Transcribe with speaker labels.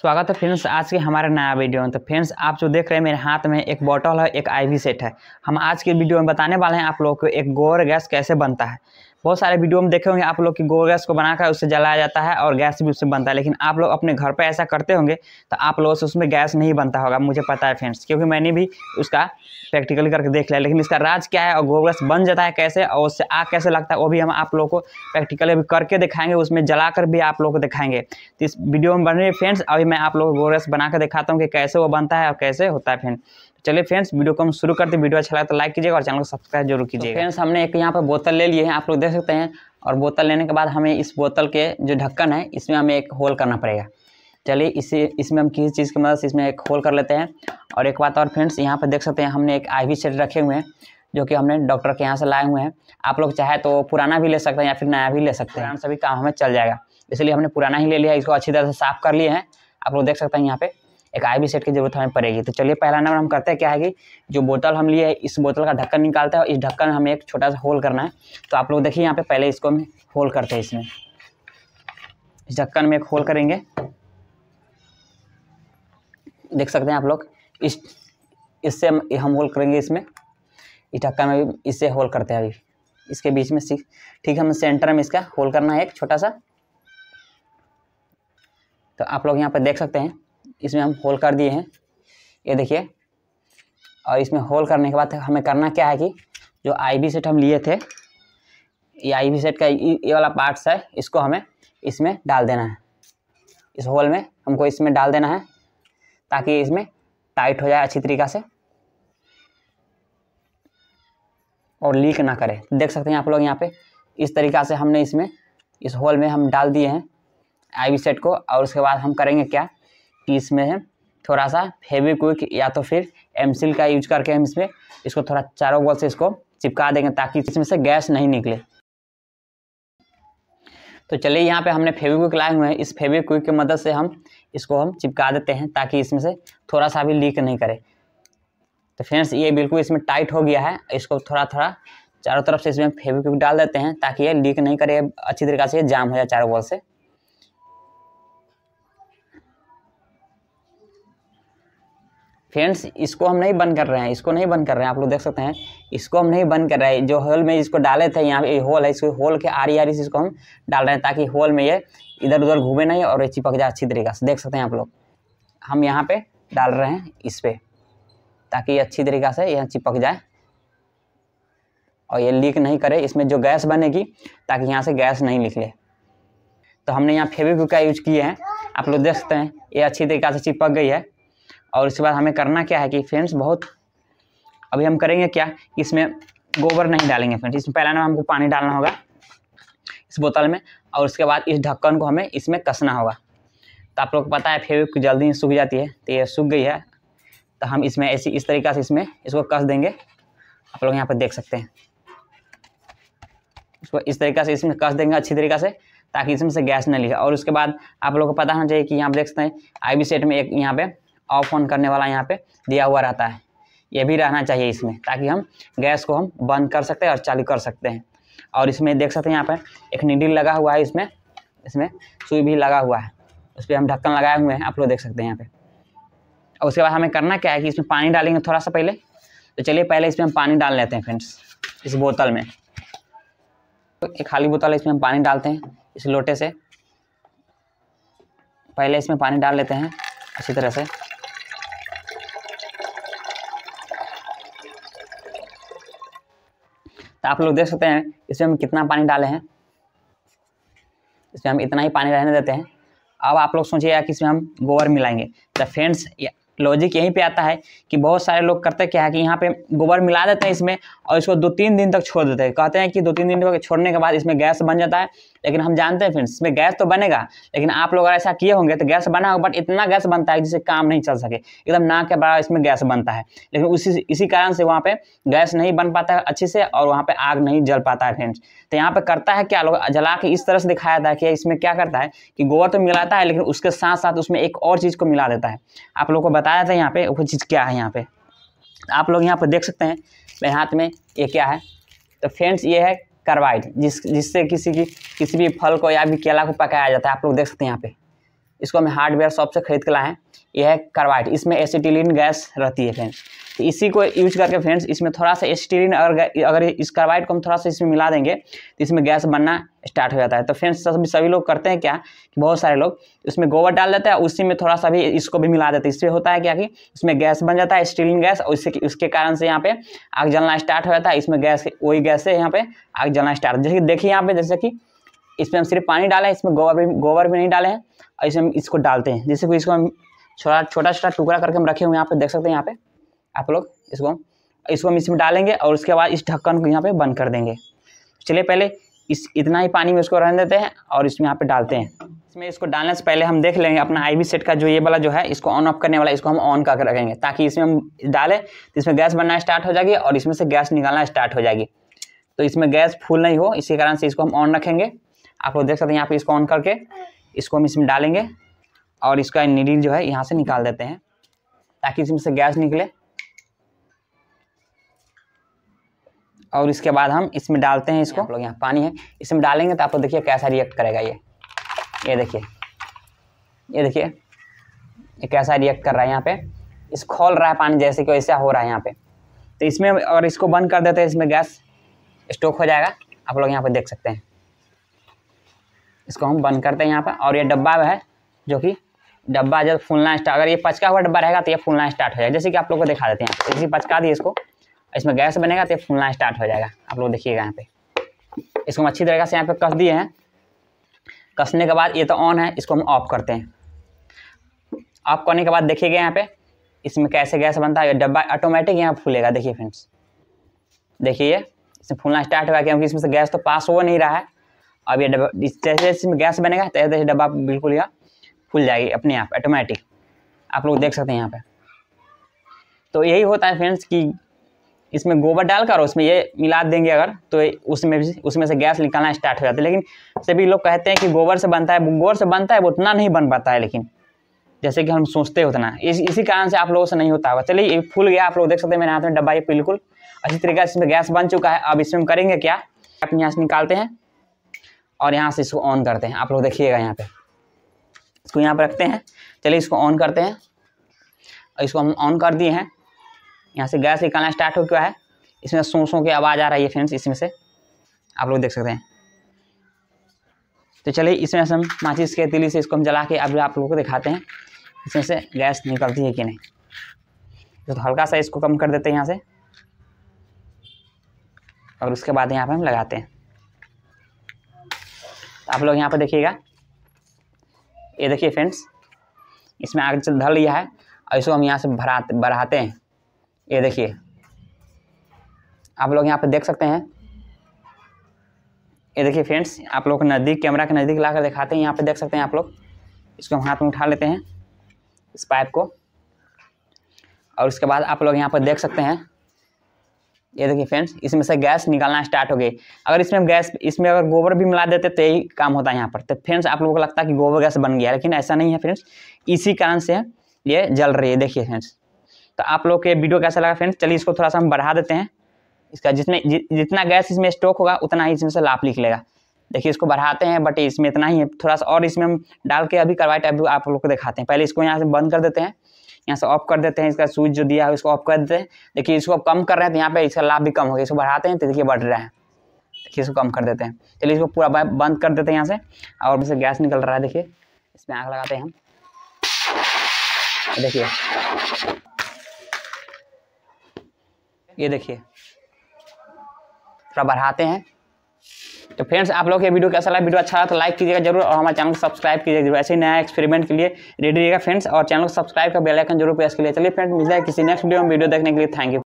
Speaker 1: स्वागत है फ्रेंड्स आज के हमारे नया वीडियो में तो फ्रेंड्स आप जो देख रहे हैं मेरे हाथ में एक बॉटल है एक आईवी सेट है हम आज के वीडियो में बताने वाले हैं आप लोगों को एक गोबर गैस कैसे बनता है बहुत सारे वीडियो में देखे होंगे आप लोग कि गोबर गैस को बनाकर उससे जलाया जाता है और गैस भी उससे बनता है लेकिन आप लोग अपने घर पर ऐसा करते होंगे तो आप लोगों से उसमें गैस नहीं बनता होगा मुझे पता है फ्रेंड्स क्योंकि मैंने भी उसका प्रैक्टिकली करके देख लिया लेकिन इसका राज क्या है और गोबर गैस बन जाता है कैसे और उससे आग कैसे लगता है वो भी हम आप लोग को प्रैक्टिकली अभी करके दिखाएंगे उसमें जला कर भी आप लोग को दिखाएंगे तो इस वीडियो में बन रही है फ्रेंड्स अभी मैं आप लोग को गोबर गैस बना कर दिखाता हूँ कि कैसे वो बनता है और कैसे होता है फ्रेंड्स चलिए फ्रेंड्स वीडियो को हम शुरू करते हैं वीडियो अच्छा लगा तो लाइक कीजिएगा और चैनल को सब्सक्राइब जरूर तो कीजिएगा तो फ्रेंड्स हमने एक यहाँ पर बोतल ले लिए हैं आप लोग देख सकते हैं और बोतल लेने के बाद हमें इस बोतल के जो ढक्कन है इसमें हमें एक होल करना पड़ेगा चलिए इसी इसमें हम किसी चीज़ की मदद से इसमें एक होल कर लेते हैं और एक बात और फ्रेंड्स यहाँ पर देख सकते हैं हमने एक आई वी सेट रखे हुए हैं जो कि हमने डॉक्टर के यहाँ से लाए हुए हैं आप लोग चाहे तो पुराना भी ले सकते हैं या फिर नया भी ले सकते हैं सभी काम हमें चल जाएगा इसलिए हमने पुराना ही ले लिया इसको अच्छी तरह से साफ कर लिए हैं आप लोग देख सकते हैं यहाँ पे एक आई बी सेट की जरूरत हमें पड़ेगी तो चलिए पहला नंबर हम करते हैं क्या है कि जो बोतल हम लिए इस बोतल का ढक्कन निकालता है इस ढक्कन में हमें एक छोटा सा होल करना है तो आप लोग देखिए यहाँ पे पहले इसको हम होल करते हैं इसमें इस ढक्कन में एक होल करेंगे देख सकते हैं आप लोग इस इससे हम हम होल करेंगे इसमें इस ढक्कन में भी इससे होल करते हैं अभी इसके बीच में सीख ठीक हमें सेंटर में इसका होल करना है एक छोटा सा तो आप लोग यहाँ पर देख सकते हैं इसमें हम होल कर दिए हैं ये देखिए और इसमें होल करने के बाद हमें करना क्या है कि जो आई बी सेट हम लिए थे ये आई बी सेट का ये वाला पार्ट्स है इसको हमें इसमें डाल देना है इस होल में हमको इसमें डाल देना है ताकि इसमें टाइट हो जाए अच्छी तरीक़ा से और लीक ना करे देख सकते हैं आप लोग यहाँ पे इस तरीक़ा से हमने इसमें इस होल में हम डाल दिए हैं आई बी सेट को और उसके बाद हम करेंगे क्या पीस में है थोड़ा सा हेवी क्विक या तो फिर एमसिल का यूज करके हम इसमें इसको थोड़ा चारों बॉल से इसको चिपका देंगे ताकि इसमें से गैस नहीं निकले तो चलिए यहाँ पे हमने फेविक्विक लाए हुए हैं इस क्विक की मदद से हम इसको हम चिपका देते हैं ताकि इसमें से थोड़ा सा भी लीक नहीं करे तो फ्रेंड्स ये बिल्कुल इसमें टाइट हो गया है इसको थोड़ा थोड़ा चारों तरफ से इसमें क्विक डाल देते हैं ताकि ये लीक नहीं करे अच्छी तरीके से जाम हो जाए चारों बॉल से फ्रेंड्स इसको हम नहीं बंद कर रहे हैं इसको नहीं बंद कर रहे हैं आप लोग देख सकते हैं इसको हम नहीं बंद कर रहे हैं जो होल में इसको डाले थे यहाँ पे होल है इसको होल के आरी आरी से इसको हम डाल रहे हैं ताकि होल में ये इधर उधर घूमे नहीं और ये चिपक जाए अच्छी तरीके से देख सकते हैं आप लोग हम यहाँ पर डाल रहे हैं इस पर ताकि ये अच्छी तरीक़ा से यहाँ चिपक जाए और ये लीक नहीं करे इसमें जो गैस बनेगी ताकि यहाँ से गैस नहीं निकले तो हमने यहाँ फेविक का यूज किए हैं आप लोग देख सकते हैं ये अच्छी तरीक़े से चिपक गई है और उसके बाद हमें करना क्या है कि फ्रेंड्स बहुत अभी हम करेंगे क्या इसमें गोबर नहीं डालेंगे फ्रेंड्स इसमें पहला ना हमको पानी डालना होगा इस बोतल में और उसके बाद इस ढक्कन को हमें इसमें कसना होगा तो आप लोग को पता है भी जल्दी सूख जाती है तो ये सूख गई है तो हम इसमें ऐसी इस तरीका से इसमें इसको कस देंगे आप लोग यहाँ पर देख सकते हैं इसको इस तरीका से इसमें कस देंगे अच्छी तरीका से ताकि इसमें से गैस न लिखे और उसके बाद आप लोग को पता होना चाहिए कि यहाँ पर देख सकते हैं आई सेट में एक यहाँ पर ऑफ ऑन करने वाला यहाँ पे दिया हुआ रहता है ये भी रहना चाहिए इसमें ताकि हम गैस को हम बंद कर सकते हैं और चालू कर सकते हैं और इसमें देख सकते हैं यहाँ पर एक निडिल लगा हुआ है इसमें इसमें सुई भी लगा हुआ है उस पर हम ढक्कन लगाए हुए हैं आप लोग देख सकते हैं यहाँ पर और उसके बाद हमें करना क्या है कि इसमें पानी डालेंगे थोड़ा सा पहले तो चलिए पहले इसमें हम पानी डाल लेते हैं फ्रेंड्स इस बोतल में तो एक खाली बोतल इसमें हम पानी डालते हैं इस लोटे से पहले इसमें पानी डाल लेते हैं अच्छी तरह से तो आप लोग देख सकते हैं इसमें हम कितना पानी डाले हैं इसमें हम इतना ही पानी रहने देते हैं अब आप लोग सोचिएगा कि इसमें हम गोबर मिलाएंगे तो फ्रेंड्स लॉजिक यहीं पे आता है कि बहुत सारे लोग करते क्या है कि यहाँ पे गोबर मिला देते हैं इसमें और इसको दो तीन दिन तक छोड़ देते हैं कहते हैं कि दो तीन दिन तक छोड़ने के बाद इसमें गैस बन जाता है लेकिन हम जानते हैं फ्रेंड्स इसमें गैस तो बनेगा लेकिन आप लोग अगर ऐसा किए होंगे तो गैस बना होगा बट इतना गैस बनता है जिससे काम नहीं चल सके एकदम ना के बड़ा इसमें गैस बनता है लेकिन उसी इसी कारण से वहाँ पे गैस नहीं बन पाता है अच्छे से और वहाँ पर आग नहीं जल पाता है फ्रेंड्स तो यहाँ पे करता है क्या लोग जला के इस तरह से दिखाया था कि इसमें क्या करता है कि गोबर तो मिलाता है लेकिन उसके साथ साथ उसमें एक और चीज़ को मिला देता है आप लोग को बता बताया था यहाँ पे वो चीज़ क्या है यहाँ पे आप लोग यहाँ पर देख सकते हैं मेरे हाथ में ये क्या है तो फ्रेंड्स ये है कार्बाइड जिस जिससे किसी की किसी भी फल को या भी केला को पकाया जाता है आप लोग देख सकते हैं यहाँ पे इसको हमें हार्डवेयर शॉप से खरीद के लाएँ यह है कार्बाइड इसमें एसिटिलिन गैस रहती है फ्रेंड्स तो इसी को यूज करके फ्रेंड्स इसमें थोड़ा सा एसिटिलिन अगर अगर इस कार्बाइड को हम थोड़ा सा इसमें मिला देंगे तो इसमें गैस बनना स्टार्ट हो जाता है तो फ्रेंड्स सभी सभी लोग करते हैं क्या कि बहुत सारे लोग इसमें गोबर डाल देते हैं उसी में थोड़ा सा भी इसको भी मिला देते हैं इससे होता है क्या कि इसमें गैस बन जाता है स्टीलिन गैस और इससे उसके कारण से यहाँ पे आग जलना स्टार्ट हो जाता है इसमें गैस वही गैस से यहाँ पे आग जलना स्टार्ट जैसे देखिए यहाँ पे जैसे कि इसमें हम सिर्फ पानी डाला है इसमें गोबर भी गोबर भी नहीं डाले हैं और इसमें हम इसको डालते हैं जैसे कि इसको हम छोटा छोटा छोटा टुकड़ा करके हम रखे हुए यहाँ पे देख सकते हैं यहाँ पे आप लोग इसको इसको हम इसमें डालेंगे और उसके बाद इस ढक्कन को यहाँ पे बंद कर देंगे चलिए पहले इस इतना ही पानी में उसको रहने देते हैं और इसमें यहाँ पे डालते हैं इसमें इसको डालने से पहले हम देख लेंगे अपना आई सेट का जो ये वाला जो है इसको ऑन ऑफ करने वाला इसको हम ऑन करके रखेंगे ताकि इसमें हम डालें तो इसमें गैस बनना स्टार्ट हो जाएगी और इसमें से गैस निकालना स्टार्ट हो जाएगी तो इसमें गैस फुल नहीं हो इसी कारण से इसको हम ऑन रखेंगे आप लोग देख सकते हैं यहाँ पे इसको ऑन करके इसको हम इसमें डालेंगे और इसका नीडिल जो है यहाँ से निकाल देते हैं ताकि इसमें से गैस निकले और इसके बाद हम इसमें डालते हैं इसको लोग यहाँ पानी है इसमें डालेंगे तो आप लोग देखिए कैसा रिएक्ट करेगा ये ये देखिए ये देखिए ये कैसा रिएक्ट कर रहा है यहाँ पे इस खोल रहा है पानी जैसे कि वैसा हो रहा है यहाँ पे तो इसमें और इसको बंद कर देते हैं इसमें गैस स्टोक हो जाएगा आप लोग यहाँ पर देख सकते हैं इसको हम बंद करते हैं यहाँ पर और ये डब्बा है जो कि डब्बा जब फूलना स्टार्ट अगर ये पचका हुआ डब्बा रहेगा तो ये फूलना स्टार्ट हो जाएगा जैसे कि आप लोग को दिखा देते हैं इसी पचका दिए इसको इसमें गैस बनेगा तो ये फूलना स्टार्ट हो जाएगा आप लोग देखिएगा यहाँ पे इसको हम अच्छी तरीके से यहाँ पे कस दिए हैं कसने के बाद ये तो ऑन है इसको हम ऑफ करते हैं ऑफ करने के बाद देखिएगा यहाँ पे इसमें कैसे गैस बनता है डब्बा ऑटोमेटिक यहाँ फूलेगा देखिए फ्रेंड्स देखिए इसमें फूलना स्टार्ट होगा क्योंकि इसमें से गैस तो पास हो नहीं रहा है अब ये डब्बा इस जैसे गैस बनेगा तैसे तैसे डब्बा बिल्कुल यह फूल जाएगी अपने आप ऑटोमेटिक आप लोग देख सकते हैं यहाँ पे तो यही होता है फ्रेंड्स कि इसमें गोबर डालकर उसमें ये मिला देंगे अगर तो उसमें भी उसमें से गैस निकालना स्टार्ट हो जाता है लेकिन सभी लोग कहते हैं कि गोबर से बनता है गोबर से बनता है वो उतना नहीं बन पाता है लेकिन जैसे कि हम सोचते हैं उतना इस, इसी कारण से आप लोगों से नहीं होता होगा चलिए ये फूल गया आप लोग देख सकते हैं मेरे हाथ में डब्बा ये बिल्कुल अच्छी तरीके से इसमें गैस बन चुका है अब इसमें हम करेंगे क्या अपने यहाँ से निकालते हैं और यहाँ से इसको ऑन करते हैं आप लोग देखिएगा यहाँ पे इसको यहाँ पर रखते हैं चलिए इसको ऑन करते हैं और इसको हम ऑन कर दिए हैं यहाँ से गैस निकालना स्टार्ट हो गया है इसमें सो सो की आवाज़ आ रही है फ्रेंड्स इसमें से आप लोग देख सकते हैं तो चलिए इसमें से हम माचिस के तिली से इसको हम जला के अभी आप लोगों को दिखाते हैं इसमें से गैस निकलती है कि नहीं तो हल्का सा इसको कम कर देते हैं यहाँ से और उसके बाद यहाँ पर हम लगाते हैं आप लोग यहाँ पर देखिएगा ये देखिए फ्रेंड्स इसमें आगे चल धर लिया है और इसको हम यहाँ से भरा बढ़ाते हैं ये देखिए आप लोग यहाँ पर देख सकते हैं ये देखिए फ्रेंड्स आप लोग नज़दीक कैमरा के नज़दीक ला कर दिखाते हैं यहाँ पर देख सकते हैं आप लोग इसको हम हाथ में उठा लेते हैं इस पाइप को और उसके बाद आप लोग यहाँ पर देख सकते हैं ये देखिए फ्रेंड्स इसमें से गैस निकालना स्टार्ट हो गई अगर इसमें गैस इसमें अगर गोबर भी मिला देते तो यही काम होता है यहाँ पर तो फ्रेंड्स आप लोगों को लगता है कि गोबर गैस बन गया लेकिन ऐसा नहीं है फ्रेंड्स इसी कारण से ये जल रही है देखिए फ्रेंड्स तो आप लोग के वीडियो कैसा लगा फ्रेंड्स चलिए इसको थोड़ा सा हम बढ़ा देते हैं इसका जिसमें जि, जितना गैस इसमें स्टॉक होगा उतना ही इसमें से लाभ निकलेगा देखिए इसको बढ़ाते हैं बट इसमें इतना ही है थोड़ा सा और इसमें हम डाल के अभी करवाइट अभी आप लोग को दिखाते हैं पहले इसको यहाँ से बंद कर देते हैं यहाँ से ऑफ कर देते हैं इसका स्विच जो दिया है उसको ऑफ कर देते हैं देखिए इसको कम कर रहे हैं तो यहाँ पे इसका लाभ भी कम हो गया इसको बढ़ाते हैं तो देखिए बढ़ रहा है देखिए इसको कम कर देते हैं चलिए इसको पूरा बंद कर देते हैं यहाँ से और इससे गैस निकल रहा है देखिए इसमें आग लगाते हैं हम देखिए ये देखिए थोड़ा बढ़ाते हैं तो फ्रेंड्स आप लोग ये वीडियो कैसा लगा वीडियो अच्छा लगा तो लाइक कीजिएगा जरूर और हमारे चैनल को सब्सक्राइब कीजिएगा जरूर ऐसे ही नया एक्सपेरिमेंट के लिए रेडी रहेगा फ्रेंड्स और चैनल को सब्सक्राइब का बेलाइकन जरूर प्रेस के लिए चलिए फ्रेंड्स मिलता है किसी नेक्स्ट वीडियो में वीडियो देखने के लिए थैंक यू